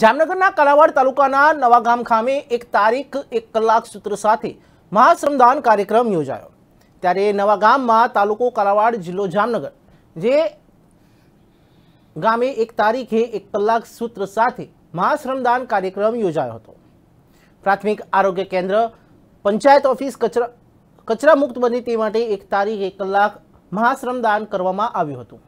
જામનગરના કલાવાડ તાલુકાના નવાગામ ખામે એક તારીખ એક કલાક સૂત્ર સાથે મહાશ્રમદાન કાર્યક્રમ યોજાયો ત્યારે નવાગામમાં તાલુકો કલાવાડ જિલ્લો જામનગર જે ગામે એક તારીખે એક કલાક સૂત્ર સાથે મહાશ્રમદાન કાર્યક્રમ યોજાયો હતો પ્રાથમિક આરોગ્ય કેન્દ્ર પંચાયત ઓફિસ કચરા કચરા મુક્ત બને તે માટે એક તારીખ એક કલાક મહાશ્રમદાન કરવામાં આવ્યું હતું